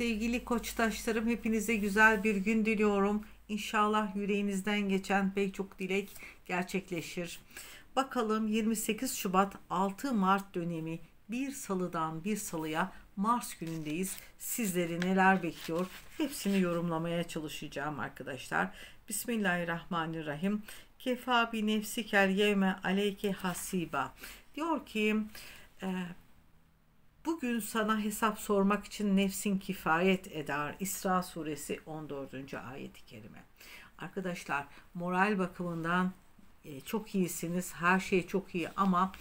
Sevgili koçtaşlarım hepinize güzel bir gün diliyorum. İnşallah yüreğinizden geçen pek çok dilek gerçekleşir. Bakalım 28 Şubat 6 Mart dönemi bir salıdan bir salıya Mars günündeyiz. Sizleri neler bekliyor? Hepsini yorumlamaya çalışacağım arkadaşlar. Bismillahirrahmanirrahim. Kefa bi nefsikel yevme aleyke hasiba. Diyor ki e, Bugün sana hesap sormak için nefsin kifayet eder. İsra suresi 14. ayet-i kerime. Arkadaşlar moral bakımından e, çok iyisiniz. Her şey çok iyi ama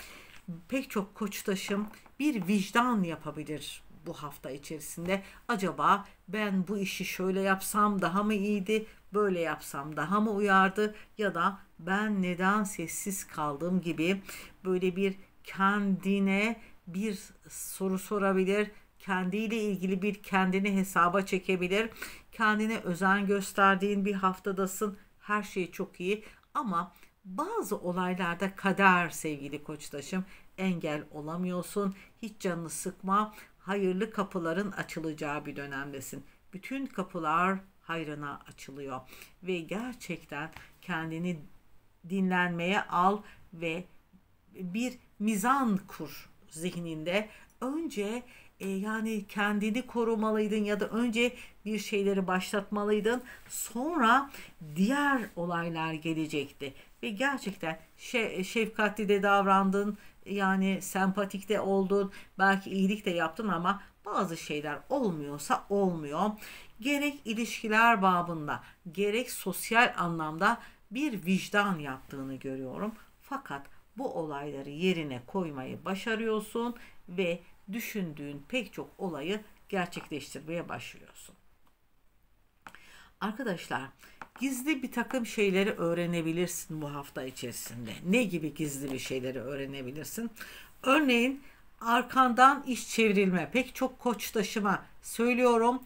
pek çok koçtaşım bir vicdan yapabilir bu hafta içerisinde. Acaba ben bu işi şöyle yapsam daha mı iyiydi? Böyle yapsam daha mı uyardı? Ya da ben neden sessiz kaldım gibi böyle bir kendine bir soru sorabilir, kendiyle ilgili bir kendini hesaba çekebilir. Kendine özen gösterdiğin bir haftadasın. Her şey çok iyi ama bazı olaylarda kader sevgili koçtaşım engel olamıyorsun. Hiç canını sıkma. Hayırlı kapıların açılacağı bir dönemdesin. Bütün kapılar hayrına açılıyor ve gerçekten kendini dinlenmeye al ve bir mizan kur zihninde önce e, yani kendini korumalıydın ya da önce bir şeyleri başlatmalıydın. Sonra diğer olaylar gelecekti ve gerçekten şe, şefkatli de davrandın. Yani sempatik de oldun. Belki iyilik de yaptın ama bazı şeyler olmuyorsa olmuyor. Gerek ilişkiler babında, gerek sosyal anlamda bir vicdan yaptığını görüyorum. Fakat bu olayları yerine koymayı başarıyorsun ve düşündüğün pek çok olayı gerçekleştirmeye başlıyorsun. Arkadaşlar gizli bir takım şeyleri öğrenebilirsin bu hafta içerisinde. Ne gibi gizli bir şeyleri öğrenebilirsin? Örneğin arkandan iş çevrilme, pek çok koçtaşıma söylüyorum.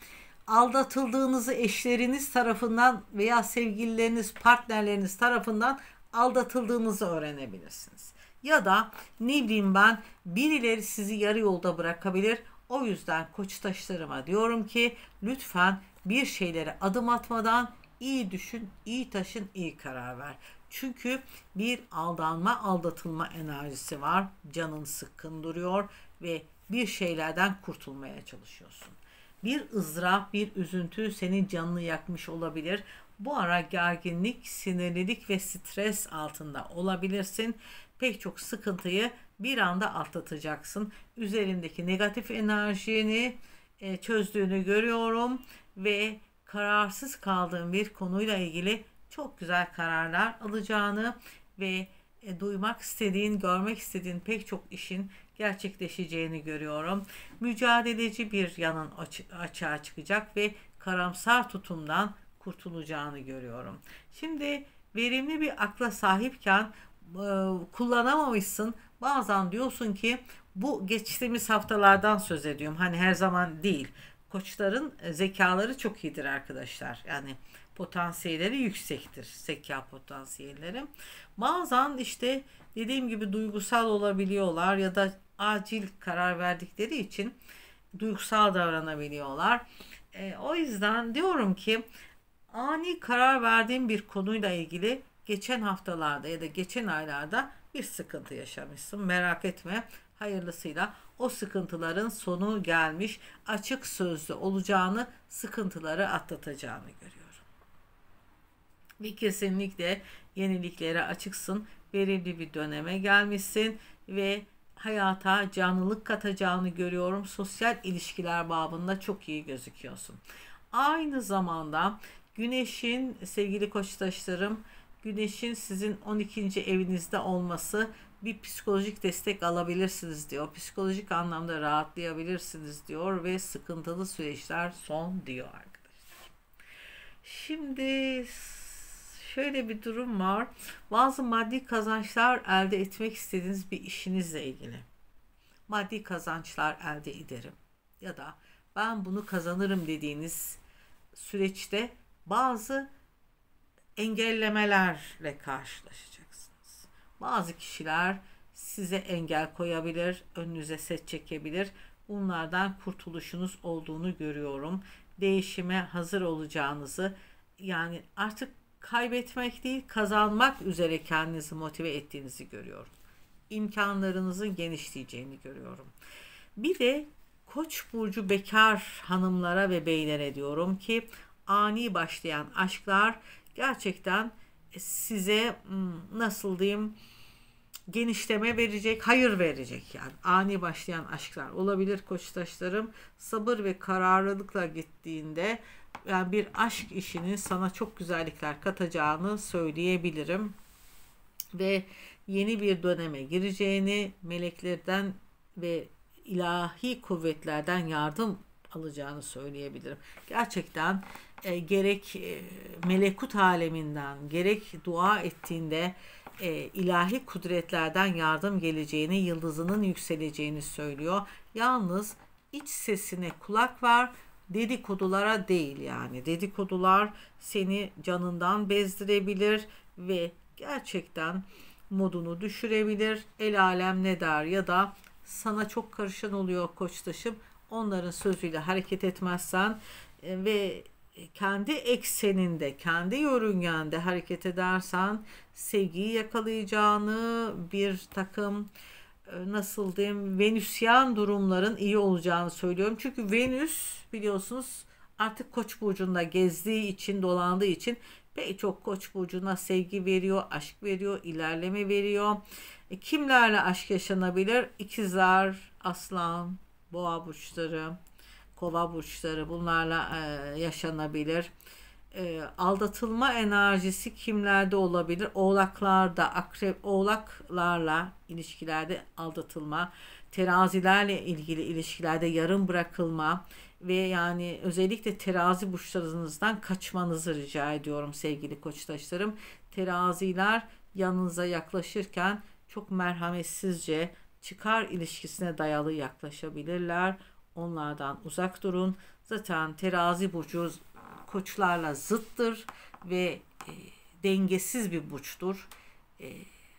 Aldatıldığınızı eşleriniz tarafından veya sevgilileriniz, partnerleriniz tarafından aldatıldığınızı öğrenebilirsiniz. Ya da ne bileyim ben birileri sizi yarı yolda bırakabilir. O yüzden koçtaşlarıma diyorum ki lütfen bir şeylere adım atmadan iyi düşün, iyi taşın, iyi karar ver. Çünkü bir aldanma, aldatılma enerjisi var. Canın sıkkın duruyor ve bir şeylerden kurtulmaya çalışıyorsun. Bir ızdırap, bir üzüntü senin canını yakmış olabilir. Bu ara gerginlik, sinirlilik ve stres altında olabilirsin. Pek çok sıkıntıyı bir anda atlatacaksın. Üzerindeki negatif enerjini e, çözdüğünü görüyorum ve kararsız kaldığın bir konuyla ilgili çok güzel kararlar alacağını ve e, duymak istediğin, görmek istediğin pek çok işin gerçekleşeceğini görüyorum. Mücadeleci bir yanın açığa çıkacak ve karamsar tutumdan kurtulacağını görüyorum. Şimdi verimli bir akla sahipken e, kullanamamışsın. Bazen diyorsun ki bu geçtiğimiz haftalardan söz ediyorum. Hani her zaman değil. Koçların e, zekaları çok iyidir arkadaşlar. Yani potansiyelleri yüksektir. Zeka potansiyelleri. Bazen işte dediğim gibi duygusal olabiliyorlar ya da acil karar verdikleri için duygusal davranabiliyorlar. E, o yüzden diyorum ki ani karar verdiğim bir konuyla ilgili geçen haftalarda ya da geçen aylarda bir sıkıntı yaşamışsın. Merak etme. Hayırlısıyla o sıkıntıların sonu gelmiş, açık sözlü olacağını, sıkıntıları atlatacağını görüyorum. Ve kesinlikle yeniliklere açıksın, verimli bir döneme gelmişsin ve hayata canlılık katacağını görüyorum. Sosyal ilişkiler babında çok iyi gözüküyorsun. Aynı zamanda Güneşin sevgili koçtaşlarım, Güneşin sizin 12. evinizde olması bir psikolojik destek alabilirsiniz diyor. Psikolojik anlamda rahatlayabilirsiniz diyor ve sıkıntılı süreçler son diyor arkadaşlar. Şimdi şöyle bir durum var. Bazı maddi kazançlar elde etmek istediğiniz bir işinizle ilgili. Maddi kazançlar elde ederim ya da ben bunu kazanırım dediğiniz süreçte bazı engellemelerle karşılaşacaksınız. Bazı kişiler size engel koyabilir, önünüze set çekebilir. Bunlardan kurtuluşunuz olduğunu görüyorum. Değişime hazır olacağınızı yani artık kaybetmek değil kazanmak üzere kendinizi motive ettiğinizi görüyorum. İmkanlarınızın genişleyeceğini görüyorum. Bir de Koç burcu bekar hanımlara ve beylere diyorum ki ani başlayan aşklar gerçekten size hmm, nasıl diyeyim genişleme verecek, hayır verecek yani. Ani başlayan aşklar olabilir koçtaşlarım. Sabır ve kararlılıkla gittiğinde yani bir aşk işinin sana çok güzellikler katacağını söyleyebilirim. Ve yeni bir döneme gireceğini meleklerden ve ilahi kuvvetlerden yardım alacağını söyleyebilirim. Gerçekten e, gerek e, melekut aleminden gerek dua ettiğinde e, ilahi kudretlerden yardım geleceğini, yıldızının yükseleceğini söylüyor. Yalnız iç sesine kulak ver, dedikodulara değil yani. Dedikodular seni canından bezdirebilir ve gerçekten modunu düşürebilir. El alem ne der ya da sana çok karışan oluyor koçtaşım onların sözüyle hareket etmezsen e, ve kendi ekseninde, kendi yörüngende hareket edersen sevgiyi yakalayacağını, bir takım e, nasıl diyeyim Venüs'yan durumların iyi olacağını söylüyorum. Çünkü Venüs biliyorsunuz artık Koç burcunda gezdiği için, dolandığı için pek çok Koç burcuna sevgi veriyor, aşk veriyor, ilerleme veriyor. E, kimlerle aşk yaşanabilir? İkizler, Aslan, boğa burçları, kova burçları bunlarla e, yaşanabilir. E, aldatılma enerjisi kimlerde olabilir? Oğlaklarda, akrep oğlaklarla ilişkilerde aldatılma, terazilerle ilgili ilişkilerde yarım bırakılma ve yani özellikle terazi burçlarınızdan kaçmanızı rica ediyorum sevgili koçtaşlarım. Teraziler yanınıza yaklaşırken çok merhametsizce çıkar ilişkisine dayalı yaklaşabilirler. Onlardan uzak durun. Zaten terazi burcu koçlarla zıttır ve e, dengesiz bir burçtur. E,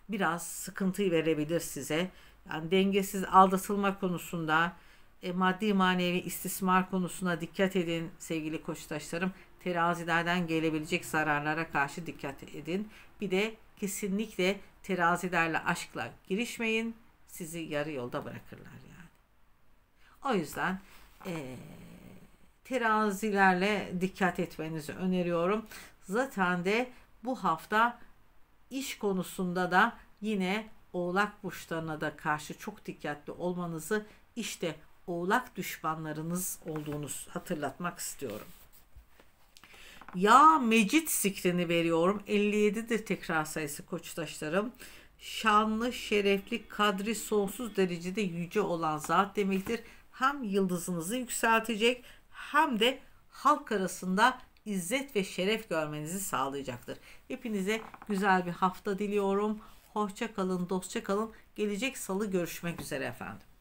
biraz sıkıntı verebilir size. Yani dengesiz aldatılma konusunda e, maddi manevi istismar konusuna dikkat edin sevgili koçtaşlarım. Terazilerden gelebilecek zararlara karşı dikkat edin. Bir de kesinlikle terazilerle aşkla girişmeyin sizi yarı yolda bırakırlar yani. O yüzden e, terazilerle dikkat etmenizi öneriyorum. Zaten de bu hafta iş konusunda da yine oğlak burçlarına da karşı çok dikkatli olmanızı işte oğlak düşmanlarınız olduğunu hatırlatmak istiyorum. Ya Mecit sikrini veriyorum. 57'dir tekrar sayısı koçtaşlarım şanlı, şerefli, kadri sonsuz derecede yüce olan zat demektir. Hem yıldızınızı yükseltecek hem de halk arasında izzet ve şeref görmenizi sağlayacaktır. Hepinize güzel bir hafta diliyorum. Hoşça kalın, dostça kalın. Gelecek salı görüşmek üzere efendim.